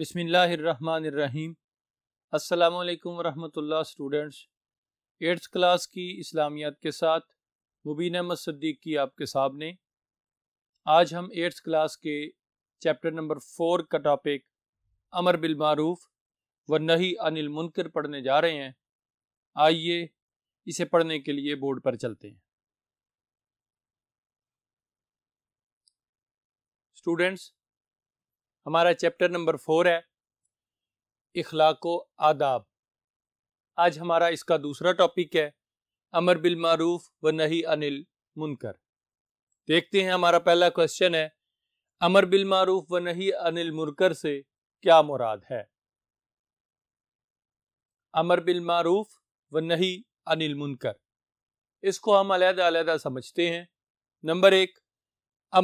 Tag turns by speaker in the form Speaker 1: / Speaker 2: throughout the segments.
Speaker 1: बिसमीम् अल्लाम वरहमतुल्लाह students eighth class की इस्लामियात के साथ मुबीन अहमद सद्दीक की आपके सामने आज हम एट्थ क्लास के चैप्टर नंबर फोर का टॉपिक अमर बिलमारूफ व नहीं अनिल मुनकर पढ़ने जा रहे हैं आइए इसे पढ़ने के लिए बोर्ड पर चलते हैं स्टूडेंट्स हमारा चैप्टर नंबर फोर है इखलाको आदाब आज हमारा इसका दूसरा टॉपिक है अमर बिल मारूफ व नहीं अनिल मुनकर देखते हैं हमारा पहला क्वेश्चन है अमर बिल मारूफ व नहीं अनिल मुनकर से क्या मुराद है अमर बिल मारूफ व नहीं अनिल मुनकर इसको हम अलहदा अलहदा समझते हैं नंबर एक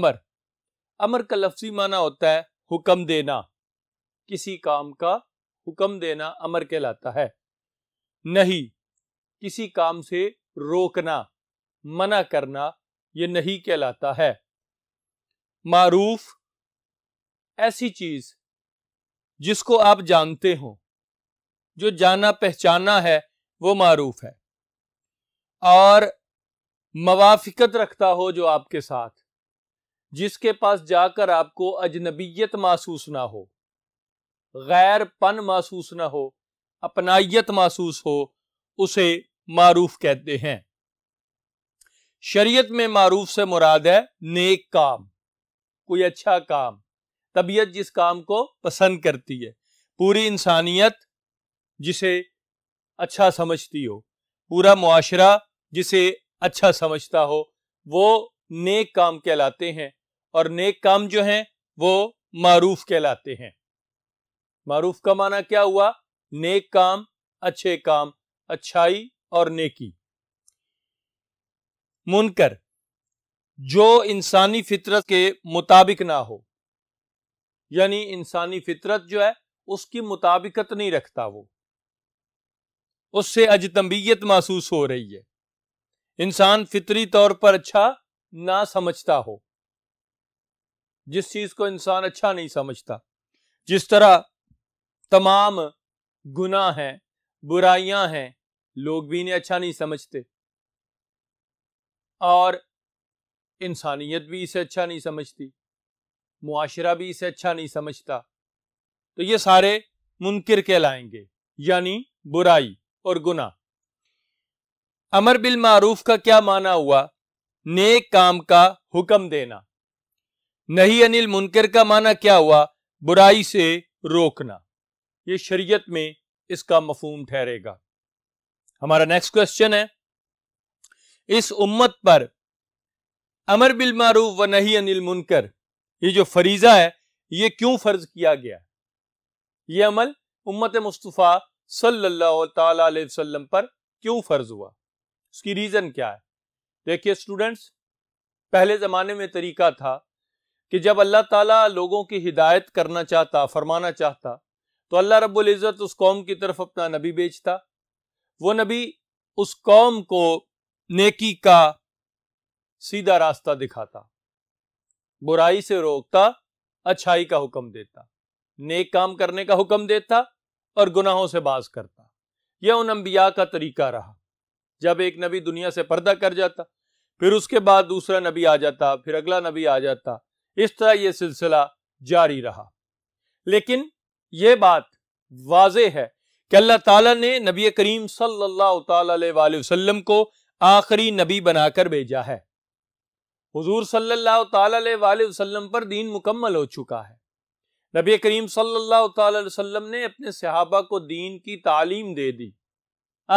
Speaker 1: अमर अमर का लफ्जी माना होता है हुक्म देना किसी काम का हुक्म देना अमर कहलाता है नहीं किसी काम से रोकना मना करना यह नहीं कहलाता है मारूफ ऐसी चीज जिसको आप जानते हो जो जाना पहचाना है वो मारूफ है और मवाफिकत रखता हो जो आपके साथ जिसके पास जाकर आपको अजनबीयत महसूस ना हो गैरपन महसूस ना हो अपनाइत महसूस हो उसे मारूफ कहते हैं शरीयत में मारूफ से मुराद है नेक काम कोई अच्छा काम तबीयत जिस काम को पसंद करती है पूरी इंसानियत जिसे अच्छा समझती हो पूरा मुआशरा जिसे अच्छा समझता हो वो नेक काम कहलाते हैं और नेक काम जो हैं वो मारूफ कहलाते हैं मारूफ का माना क्या हुआ नेक काम अच्छे काम अच्छाई और नेकी मुनकर जो इंसानी फितरत के मुताबिक ना हो यानी इंसानी फितरत जो है उसकी मुताबिकत नहीं रखता वो उससे अजतम्बियत महसूस हो रही है इंसान फितरी तौर पर अच्छा ना समझता हो जिस चीज को इंसान अच्छा नहीं समझता जिस तरह तमाम गुनाह हैं बुराइयां हैं लोग भी इन्हें अच्छा नहीं समझते और इंसानियत भी इसे अच्छा नहीं समझती मुआशरा भी इसे अच्छा नहीं समझता तो ये सारे मुनकर कहलाएंगे यानी बुराई और गुनाह अमर बिल मारूफ का क्या माना हुआ नेक काम का हुक्म देना नहीं अनिल मुनकर का माना क्या हुआ बुराई से रोकना ये शरीयत में इसका मफहम ठहरेगा हमारा नेक्स्ट क्वेश्चन है इस उम्मत पर अमर बिल मारूफ व नहीं अनिल मुनकर ये जो फरीजा है ये क्यों फर्ज किया गया ये अमल उम्मत मुस्तफ़ा सल्लल्लाहु अलैहि वसल्लम पर क्यों फर्ज हुआ उसकी रीज़न क्या है देखिए स्टूडेंट्स पहले ज़माने में तरीका था कि जब अल्लाह ताला लोगों की हिदायत करना चाहता फरमाना चाहता तो अल्लाह रब्बुल इज़्ज़त उस कौम की तरफ अपना नबी भेजता वो नबी उस कौम को नेकी का सीधा रास्ता दिखाता बुराई से रोकता अच्छाई का हुक्म देता नेक काम करने का हुक्म देता और गुनाहों से बाज करता यह उन अंबिया का तरीका रहा जब एक नबी दुनिया से पर्दा कर जाता फिर उसके बाद दूसरा नबी आ जाता फिर अगला नबी आ जाता इस तरह यह सिलसिला जारी रहा लेकिन यह बात वाज है कि अल्लाह ताला ने नबी करीम सल्लल्लाहु वसल्लम को आखिरी नबी बनाकर भेजा है हुजूर सल्लल्लाहु वसल्लम पर दीन मुकम्मल हो चुका है नबी करीम सल्लल्लाहु अलैहि वसल्लम ने अपने सहाबा को दीन की तालीम दे दी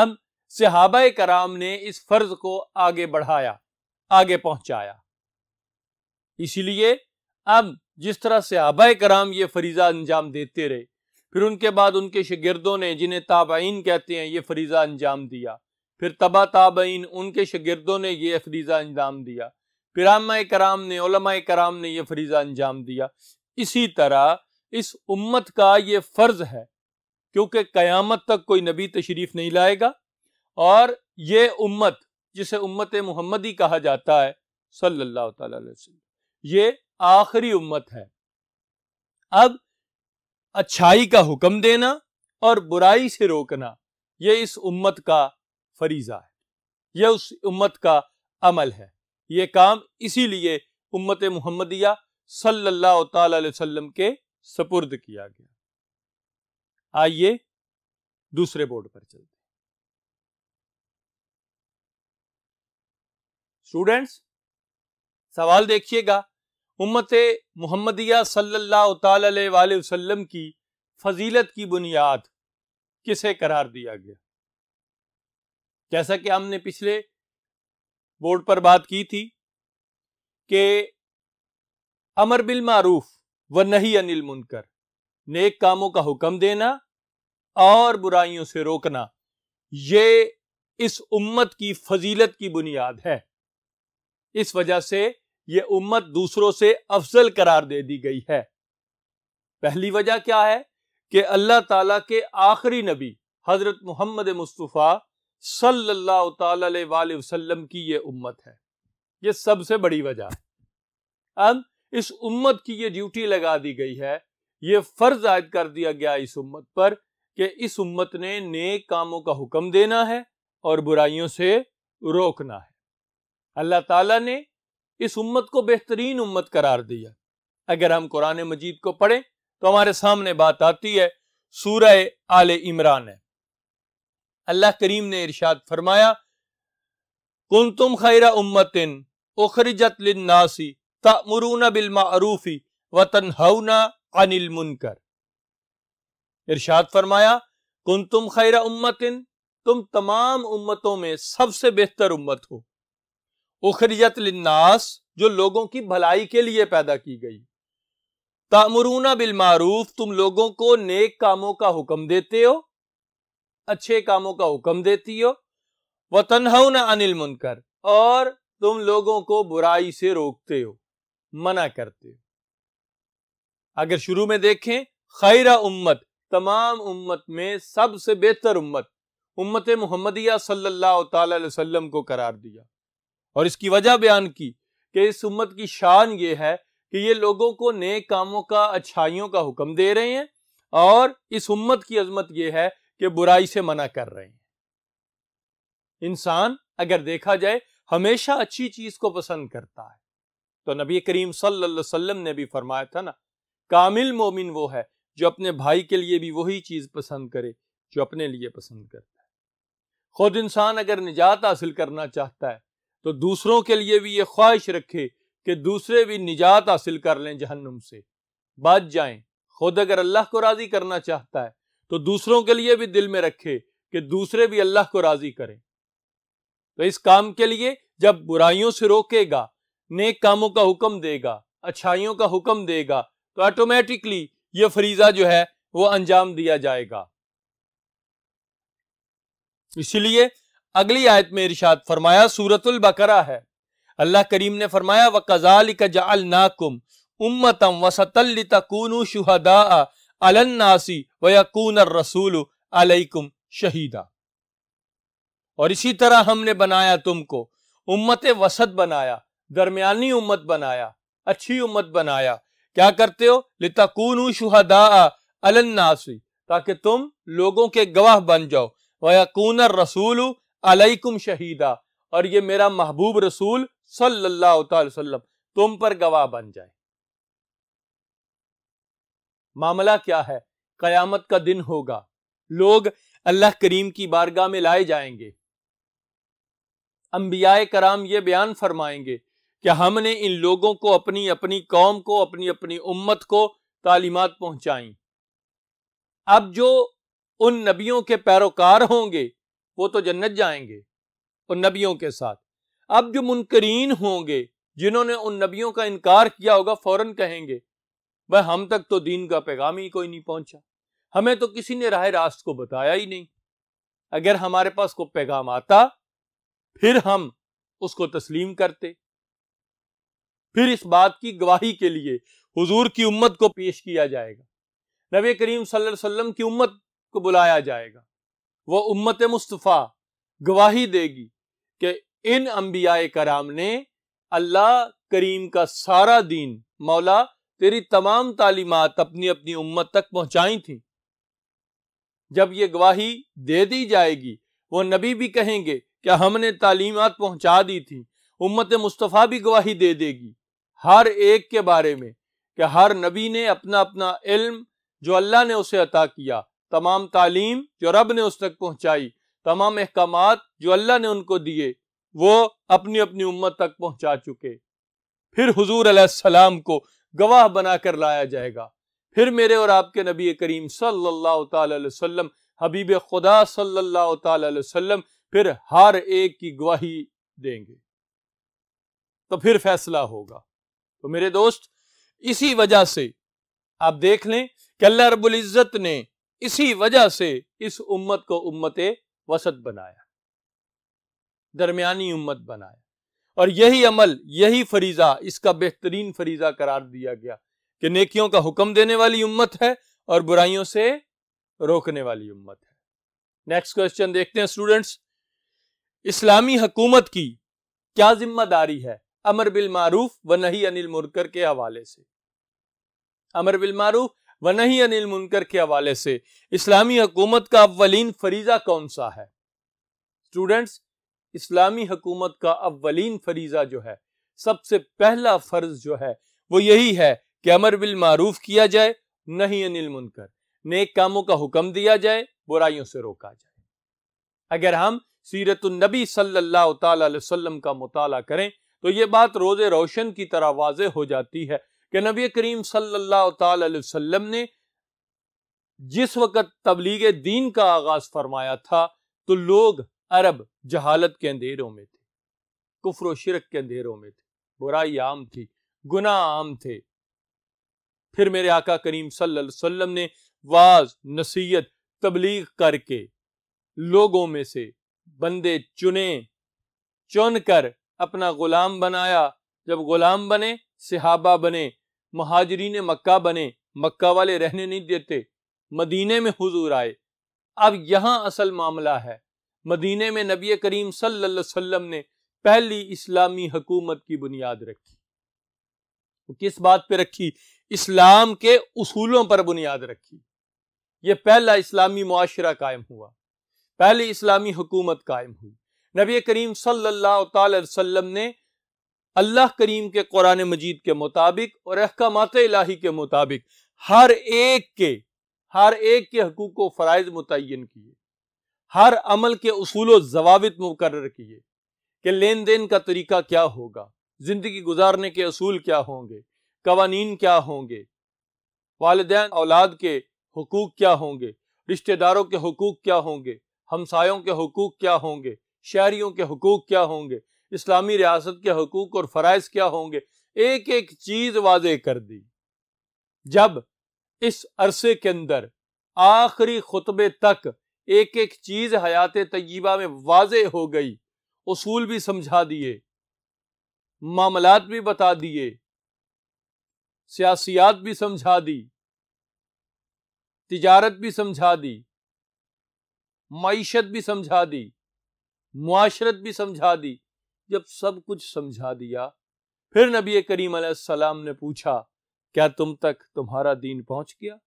Speaker 1: अब सहाबा कराम ने इस फर्ज को आगे बढ़ाया आगे पहुंचाया इसलिए अब जिस तरह से आबा कराम ये फरीज़ा अंजाम देते रहे फिर उनके बाद उनके शगिरदों ने जिन्हें ताबाइन कहते हैं ये फरीज़ा अंजाम दिया फिर तबा ताबाइन उनके शगिरदों ने यह फरीज़ा अंजाम दिया फिर आमा कराम ने उलमा कराम ने यह फरीज़ा अंजाम दिया इसी तरह इस उम्मत का ये फ़र्ज़ है क्योंकि क़यामत तक कोई नबी तशरीफ़ नहीं लाएगा और ये उम्मत जिसे उम्मत मुहम्मदी कहा जाता है सल्ला अलैहि ये आखिरी उम्मत है अब अच्छाई का हुक्म देना और बुराई से रोकना यह इस उम्मत का फरीजा है यह उस उम्मत का अमल है यह काम इसीलिए उम्मत मुहम्मदिया सल्लल्लाहु अलैहि वसल्लम के सपुर्द किया गया आइए दूसरे बोर्ड पर चलते स्टूडेंट्स सवाल देखिएगा उम्मत मुहम्मदिया सल्ला अलैहि की फजीलत की बुनियाद किसे करार दिया गया जैसा कि हमने पिछले बोर्ड पर बात की थी कि अमर बिल मारूफ व नहीं अनिल मुनकर नेक कामों का हुक्म देना और बुराइयों से रोकना ये इस उम्मत की फजीलत की बुनियाद है इस वजह से ये उम्मत दूसरों से अफजल करार दे दी गई है पहली वजह क्या है कि अल्लाह ताला के आखिरी नबी हजरत मोहम्मद मुस्तफ़ा सल्लल्लाहु अलैहि वसल्लम की ये उम्मत है ये सबसे बड़ी वजह है अब इस उम्मत की ये ड्यूटी लगा दी गई है ये फर्ज आयद कर दिया गया इस उम्मत पर कि इस उम्मत ने नेक कामों का हुक्म देना है और बुराइयों से रोकना है अल्लाह ताला ने इस उम्मत को बेहतरीन उम्मत करार दिया अगर हम कुरान मजीद को पढ़ें तो हमारे सामने बात आती है सूरह आल इमरान है अल्लाह करीम ने इरशाद फरमाया कुन तुम खैरा उम्मतिन उखरिजत लिन्नासी तमरून बिलमारूफी व तनहना अनिल मुनकर इरशाद फरमाया कुन तुम खैरा उम्मतिन तुम तमाम उम्मतों में सबसे बेहतर उम्मत हो उखरियत लिन्नास जो लोगों की भलाई के लिए पैदा की गई तामरूना बिलमारूफ तुम लोगों को नेक कामों का हुक्म देते हो अच्छे कामों का हुक्म देती हो व तनहन अनिल मुनकर और तुम लोगों को बुराई से रोकते हो मना करते हो अगर शुरू में देखें खैरा उम्मत तमाम उम्मत में सबसे बेहतर उम्मत उम्मत मुहम्मदिया सल्लल्लाहु अलैहि वसल्लम को करार दिया और इसकी वजह बयान की कि इस उम्मत की शान ये है कि ये लोगों को नए कामों का अच्छाइयों का हुक्म दे रहे हैं और इस उम्मत की अजमत यह है कि बुराई से मना कर रहे हैं इंसान अगर देखा जाए हमेशा अच्छी चीज को पसंद करता है तो नबी करीम वसल्लम ने भी फरमाया था ना कामिल मोमिन वो है जो अपने भाई के लिए भी वही चीज पसंद करे जो अपने लिए पसंद करता है खुद इंसान अगर निजात हासिल करना चाहता है तो दूसरों के लिए भी ये ख्वाहिश रखे कि दूसरे भी निजात हासिल कर लें जहन्नुम से बच जाएं खुद अगर अल्लाह को राज़ी करना चाहता है तो दूसरों के लिए भी दिल में रखे कि दूसरे भी अल्लाह को राज़ी करें तो इस काम के लिए जब बुराइयों से रोकेगा नेक कामों का हुक्म देगा अच्छाइयों का हुक्म देगा तो ऑटोमेटिकली ये फरीजा जो है वो अंजाम दिया जाएगा इसलिए अगली आयत में इरशाद फरमाया सूरतुल बकरा है अल्लाह करीम ने फरमाया वकजाल जाल नाकुम उम्मतम वसतल शुहदा अलन्नासी व रसूल अलैकुम शहीदा और इसी तरह हमने बनाया तुमको उम्मत वसत बनाया दरमियानी उम्मत बनाया अच्छी उम्मत बनाया क्या करते हो लितकून शुहदा अलन्नासी ताकि तुम लोगों के गवाह बन जाओ वकून रसूल अलैकुम शहीदा और ये मेरा महबूब रसूल सल्लल्लाहु अलैहि वसल्लम तुम पर गवाह बन जाए मामला क्या है कयामत का दिन होगा लोग अल्लाह करीम की बारगाह में लाए जाएंगे अंबियाए कराम ये बयान फरमाएंगे कि हमने इन लोगों को अपनी अपनी कौम को अपनी अपनी उम्मत को तालीमत पहुंचाई अब जो उन नबियों के पैरोकार होंगे वो तो जन्नत जाएंगे उन नबियों के साथ अब जो मुनकरीन होंगे जिन्होंने उन नबियों का इनकार किया होगा फ़ौरन कहेंगे वह हम तक तो दीन का पैगाम ही कोई नहीं पहुंचा हमें तो किसी ने राह रास्त को बताया ही नहीं अगर हमारे पास कोई पैगाम आता फिर हम उसको तस्लीम करते फिर इस बात की गवाही के लिए हुजूर की उम्मत को पेश किया जाएगा नबी करीम सल्लल्लाहु अलैहि वसल्लम की उम्मत को बुलाया जाएगा वो उम्मत मुस्तफ़ा गवाही देगी कि इन अम्बिया कराम ने अल्लाह करीम का सारा दीन मौला तेरी तमाम तालीमत अपनी अपनी उम्मत तक पहुंचाई थी जब ये गवाही दे दी जाएगी वो नबी भी कहेंगे कि हमने तालीमत पहुंचा दी थी उम्मत मुस्तफ़ा भी गवाही दे देगी हर एक के बारे में कि हर नबी ने अपना अपना इल्म जो अल्लाह ने उसे अता किया तमाम तालीम जो रब ने उस तक पहुँचाई तमाम अहकाम जो अल्लाह ने उनको दिए वो अपनी अपनी उम्मत तक पहुँचा चुके फिर हजूर अलैहिस्सलाम को गवाह बनाकर लाया जाएगा फिर मेरे और आपके नबी करीम सल्लल्लाहु हबीब खुदा सल्लल्लाहु अलैहि फिर हर एक की गवाही देंगे तो फिर फैसला होगा तो मेरे दोस्त इसी वजह से आप देख लें कि अल्लाह रबुल्ज़त ने इसी वजह से इस उम्मत को उम्मत वसत बनाया दरमियानी उम्मत बनाया और यही अमल यही फरीज़ा इसका बेहतरीन फरीज़ा करार दिया गया कि नेकियों का हुक्म देने वाली उम्मत है और बुराइयों से रोकने वाली उम्मत है नेक्स्ट क्वेश्चन देखते हैं स्टूडेंट्स इस्लामी हकूमत की क्या जिम्मेदारी है अमर बिल मारूफ व नहीं अनिल मुरकर के हवाले से अमर बिल मारूफ व नहीं अनिल मुनकर के हवाले से इस्लामी हकूमत का अव्वलीन फरीजा कौन सा है स्टूडेंट्स इस्लामी हकूमत का अवलिन फरीजा जो है सबसे पहला फर्ज जो है वो यही है कि अमर बिल मारूफ किया जाए नहीं अनिल मुनकर नेक कामों का हुक्म दिया जाए बुराइयों से रोका जाए अगर हम सीरतुलनबी सल्ला अलैहि का मुताला करें तो ये बात रोज़ रोशन की तरह वाज हो जाती है कि नबी करीम सल्लल्लाहु अलैहि वसल्लम ने जिस वक़्त तबलीग दीन का आगाज़ फरमाया था तो लोग अरब जहालत के अंधेरों में थे कुफर शिरक के अंधेरों में थे बुराई आम थी गुना आम थे फिर मेरे आका करीम सल्लल्लाहु अलैहि वसल्लम ने वाज नसीहत तबलीग करके लोगों में से बंदे चुने चुन कर अपना गुलाम बनाया जब गुलाम बने सिहाबा बने महाजरीन मक्का बने मक्का वाले रहने नहीं देते मदीने में हुजूर आए अब यहाँ असल मामला है मदीने में नबी करीम सल्लल्लाहु अलैहि वसल्लम ने पहली इस्लामी हकूमत की बुनियाद रखी तो किस बात पे रखी इस्लाम के उसूलों पर बुनियाद रखी ये पहला इस्लामी मुआशरा कायम हुआ पहली इस्लामी हुकूमत कायम हुई नबी करीम सल्लल्लाहु अलैहि वसल्लम ने अल्लाह करीम के कुरान मजीद के मुताबिक और अहकाम इलाही के मुताबिक हर एक के हर एक के हकूक़ व फ़रज़ मुतन किए हर अमल के असूल जवाबित मुकर किए कि लेन देन का तरीका क्या होगा ज़िंदगी गुजारने के असूल क्या होंगे कवानीन क्या होंगे वालदे औलाद के हकूक़ क्या होंगे रिश्तेदारों के हकूक़ क्या होंगे हमसायों के हकूक़ क्या होंगे शहरीों के हकूक़ क्या होंगे इस्लामी रियासत के हकूक और फ़रज़ क्या होंगे एक एक चीज़ वाज कर दी जब इस अरसे के अंदर आखिरी खुतबे तक एक एक चीज़ हयात तयबा में वाज हो गई उसूल भी समझा दिए मामलात भी बता दिए सियासियात भी समझा दी तजारत भी समझा दी मीशत भी समझा दी माशरत भी समझा दी जब सब कुछ समझा दिया फिर नबी करीम सलाम ने पूछा क्या तुम तक तुम्हारा दीन पहुंच गया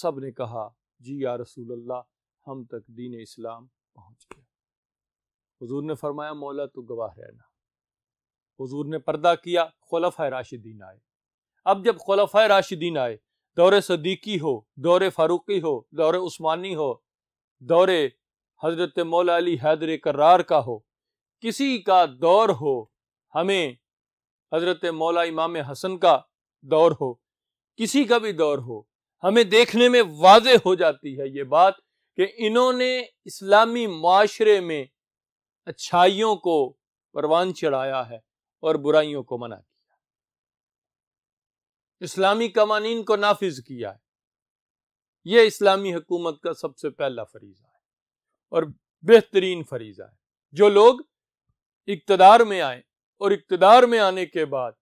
Speaker 1: सब ने कहा जी या रसूल अल्लाह हम तक दीन इस्लाम पहुंच गया हजूर ने फरमाया मौला तो गवाह रहना हजूर ने पर्दा किया खलफ राशिदीन आए अब जब खलफ राशिदीन आए दौरे सदीकी हो दौर फारूकी हो दौर उस्मानी हो दौरे हजरत मौला अली हैदर करार का हो किसी का दौर हो हमें हज़रत मौला इमाम हसन का दौर हो किसी का भी दौर हो हमें देखने में वाज हो जाती है ये बात कि इन्होंने इस्लामी माशरे में अच्छाइयों को परवान चढ़ाया है और बुराइयों को मना किया इस्लामी कवानीन को नाफिज किया है यह इस्लामी हुकूमत का सबसे पहला फरीज़ा है और बेहतरीन फरीज़ा है जो लोग इकतदार में आए और इकतदार में आने के बाद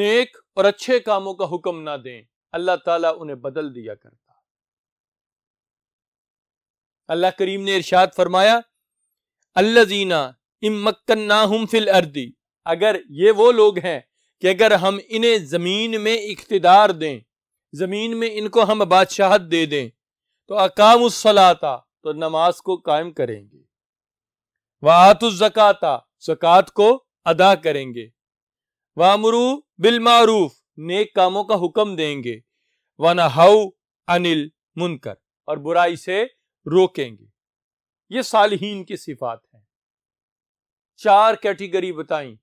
Speaker 1: नेक और अच्छे कामों का हुक्म ना दें अल्लाह ताला उन्हें बदल दिया करता अल्लाह करीम ने इरशाद फरमाया अल्लाह जीना इमक्कन ना हम फिल अर्दी अगर ये वो लोग हैं कि अगर हम इन्हें ज़मीन में इकतदार दें ज़मीन में इनको हम बादशाहत दे दें तो अकाम सलाता तो नमाज को कायम करेंगे वातु जकता जक़ात को अदा करेंगे वामरू बिलमारूफ नेक कामों का हुक्म देंगे हाउ अनिल मुनकर और बुराई से रोकेंगे ये सालहीन की सिफात हैं चार कैटेगरी बताई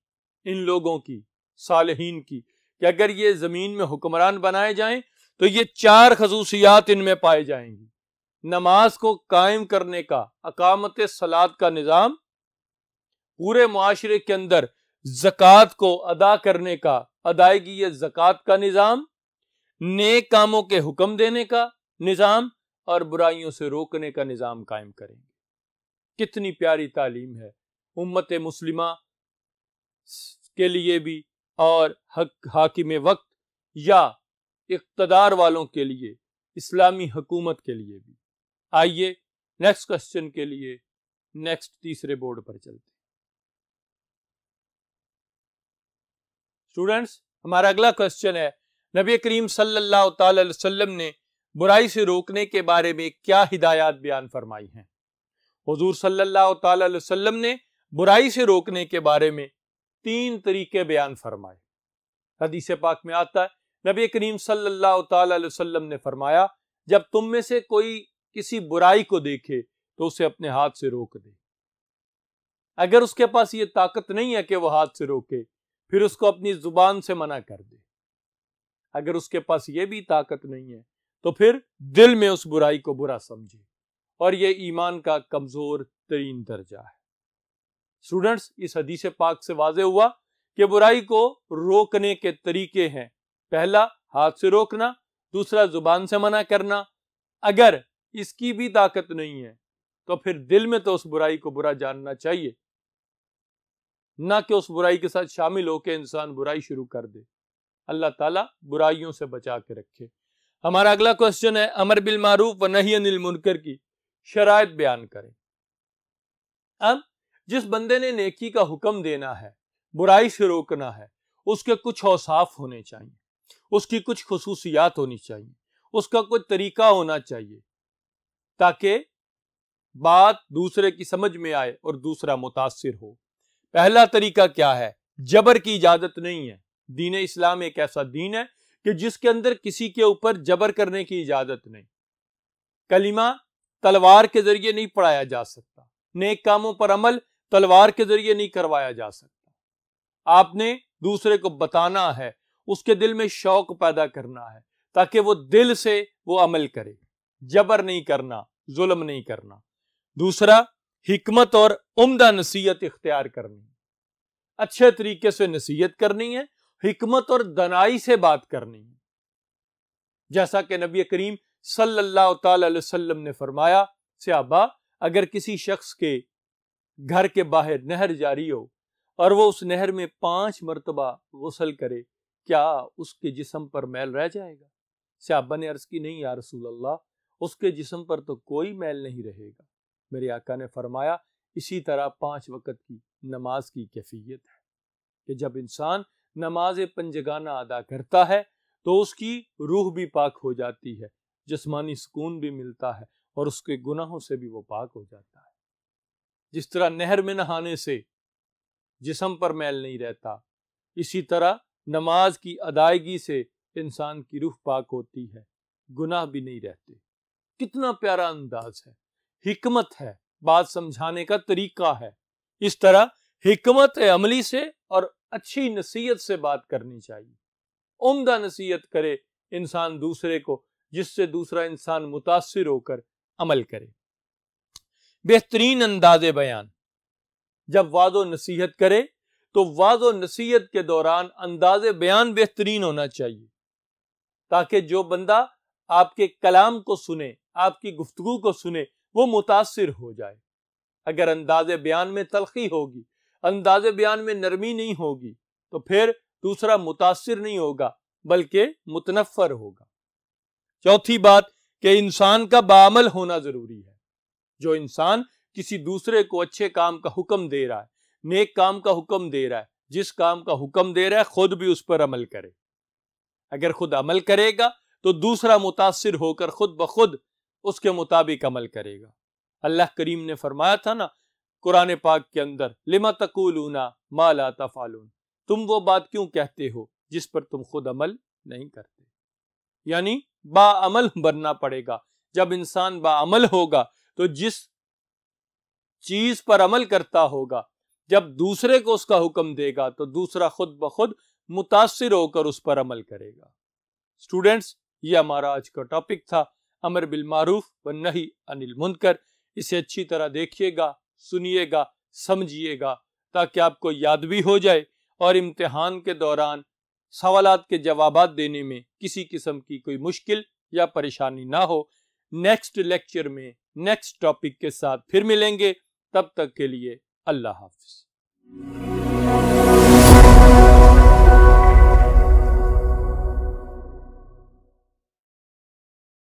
Speaker 1: इन लोगों की सालहीन की कि अगर ये ज़मीन में हुक्मरान बनाए जाएं तो ये चार खसूसियात इनमें पाए जाएंगी नमाज को कायम करने का अकामत सलाद का निज़ाम पूरे माशरे के अंदर जक़ात को अदा करने का अदायगी जक़ात का निज़ाम नेक कामों के हुक्म देने का निज़ाम और बुराइयों से रोकने का निज़ाम कायम करेंगे कितनी प्यारी तालीम है उम्मत मुस्लिमा के लिए भी और हक हाकिम वक्त या इकतदार वालों के लिए इस्लामी हकूमत के लिए भी आइए नेक्स्ट क्वेश्चन के लिए नेक्स्ट तीसरे बोर्ड पर चलते स्टूडेंट्स हमारा अगला क्वेश्चन है नबी करीम सल्लल्लाहु वसल्लम ने बुराई से रोकने के बारे में क्या हिदायत बयान फरमाई हैं हजूर सल्लल्लाहु वसल्लम ने बुराई से रोकने के बारे में तीन तरीके बयान फरमाए हदीस पाक में आता है नबी करीम सल्लल्लाहु वसल्लम ने फरमाया जब तुम में से कोई किसी बुराई को देखे तो उसे अपने हाथ से रोक दे अगर उसके पास ये ताकत नहीं है कि वह हाथ से रोके फिर उसको अपनी जुबान से मना कर दे अगर उसके पास ये भी ताकत नहीं है तो फिर दिल में उस बुराई को बुरा समझे और ये ईमान का कमज़ोर तरीन दर्जा है स्टूडेंट्स इस हदीस पाक से वाजे हुआ कि बुराई को रोकने के तरीके हैं पहला हाथ से रोकना दूसरा जुबान से मना करना अगर इसकी भी ताकत नहीं है तो फिर दिल में तो उस बुराई को बुरा जानना चाहिए ना कि उस बुराई के साथ शामिल हो के इंसान बुराई शुरू कर दे अल्लाह ताला बुराइयों से बचा के रखे हमारा अगला क्वेश्चन है अमर बिल मारूफ व नहीं अनिल मुनकर की शराय बयान करें अब जिस बंदे ने नेकी का हुक्म देना है बुराई से रोकना है उसके कुछ औसाफ होने चाहिए उसकी कुछ खसूसियात होनी चाहिए उसका कोई तरीका होना चाहिए ताकि बात दूसरे की समझ में आए और दूसरा मुतासर हो पहला तरीका क्या है जबर की इजाजत नहीं है दीन इस्लाम एक ऐसा दीन है कि जिसके अंदर किसी के ऊपर जबर करने की इजाजत नहीं कलिमा तलवार के जरिए नहीं पढ़ाया जा सकता नेक कामों पर अमल तलवार के जरिए नहीं करवाया जा सकता आपने दूसरे को बताना है उसके दिल में शौक पैदा करना है ताकि वो दिल से वो अमल करे जबर नहीं करना जुल्म नहीं करना दूसरा हमत और उम्दा नसीहत इख्तियार करनी है अच्छे तरीके से नसीहत करनी है हमत और दनाई से बात करनी है जैसा कि नबी करीम सल्लल्लाहु अलैहि वसल्लम ने फरमाया सहाबा अगर किसी शख्स के घर के बाहर नहर जारी हो और वो उस नहर में पांच मरतबा गसल करे क्या उसके जिसम पर मैल रह जाएगा सहाबा ने अर्ज की नहीं या रसूल अल्लाह उसके जिसम पर तो कोई मैल नहीं रहेगा मेरे आका ने फरमाया इसी तरह पांच वक़्त की नमाज की कैफियत है कि जब इंसान नमाज पंजगाना अदा करता है तो उसकी रूह भी पाक हो जाती है जिसमानी सुकून भी मिलता है और उसके गुनाहों से भी वो पाक हो जाता है जिस तरह नहर में नहाने से जिसम पर मैल नहीं रहता इसी तरह नमाज की अदायगी से इंसान की रूह पाक होती है गुनाह भी नहीं रहते कितना प्यारा अंदाज है हिकमत है बात समझाने का तरीका है इस तरह हिकमत अमली से और अच्छी नसीहत से बात करनी चाहिए उम्दा नसीहत करे इंसान दूसरे को जिससे दूसरा इंसान मुतासर होकर अमल करे बेहतरीन अंदाज बयान जब वाद नसीहत करे तो वाद नसीहत के दौरान अंदाज बयान बेहतरीन होना चाहिए ताकि जो बंदा आपके कलाम को सुने आपकी गुफ्तु को सुने वो मुतासर हो जाए अगर अंदाज बयान में तलखी होगी अंदाज बयान में नरमी नहीं होगी तो फिर दूसरा मुतासर नहीं होगा बल्कि मुतनफ़र होगा चौथी बात कि इंसान का बामल होना ज़रूरी है जो इंसान किसी दूसरे को अच्छे काम का हुक्म दे रहा है नेक काम का हुक्म दे रहा है जिस काम का हुक्म दे रहा है खुद भी उस पर अमल करे अगर खुद अमल करेगा तो दूसरा मुतासर होकर खुद ब खुद उसके मुताबिक अमल करेगा अल्लाह करीम ने फरमाया था ना कुरान पाक के अंदर लिमा तकूलूना माला तफालून तुम वो बात क्यों कहते हो जिस पर तुम खुद अमल नहीं करते यानी बामल बनना पड़ेगा जब इंसान बामल होगा तो जिस चीज पर अमल करता होगा जब दूसरे को उसका हुक्म देगा तो दूसरा खुद ब खुद मुतासर होकर उस पर अमल करेगा स्टूडेंट्स ये हमारा आज का टॉपिक था अमर बिलमारूफ व नहीं अनिल मुनकर इसे अच्छी तरह देखिएगा सुनिएगा समझिएगा ताकि आपको याद भी हो जाए और इम्तहान के दौरान सवाल के जवाब देने में किसी किस्म की कोई मुश्किल या परेशानी ना हो नेक्स्ट लेक्चर में नेक्स्ट टॉपिक के साथ फिर मिलेंगे तब तक के लिए अल्लाह हाफिज़